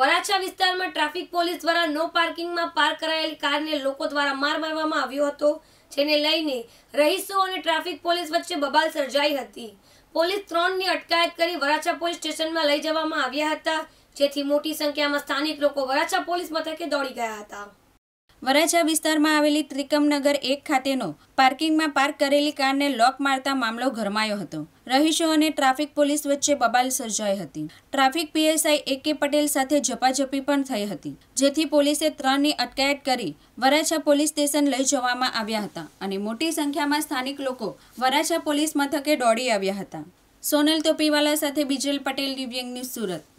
વરાછા વિસ્તારમાં traffic police દ્વારા નો પાર્કિંગમાં પાર્ક કરાયેલી કારને લોકો દ્વારા માર મારવામાં આવ્યો હતો જેને લઈને રહીશો અને ટ્રાફિક પોલીસ વચ્ચે બબાલ સર્જાઈ હતી પોલીસ ત્રણની અટકાયત કરી વરાછા પોલીસ સ્ટેશનમાં લઈ જવામાં આવ્યા હતા જેથી મોટી સંખ્યામાં સ્થાનિક લોકો વરાછા પોલીસ મથકે દોડી ગયા હતા વરાછા વિસ્તારમાં આવેલી ત્રિકમનગર એક ખાતેનો પાર્કિંગમાં પાર્ક કરેલી કારને લોક મારતા મામલો ગરમાયો હતો રહીશો અને ટ્રાફિક પોલીસ વચ્ચે બબાલ સર્જાઈ હતી ટ્રાફિક પીએસઆઈ એ કે પટેલ સાથે ઝપાઝપી પણ થઈ હતી જેથી પોલીસે ત્રણની અટકાયત કરી વરાછા પોલીસ સ્ટેશન લઈ જવામાં આવ્યા હતા અને મોટી સંખ્યામાં સ્થાનિક લોકો વરાછા પોલીસ મથકે દોડી આવ્યા હતા સોનલ તોપીવાલા સાથે બિજલ પટેલ દિવ્યંગ ન્યૂઝ સુરત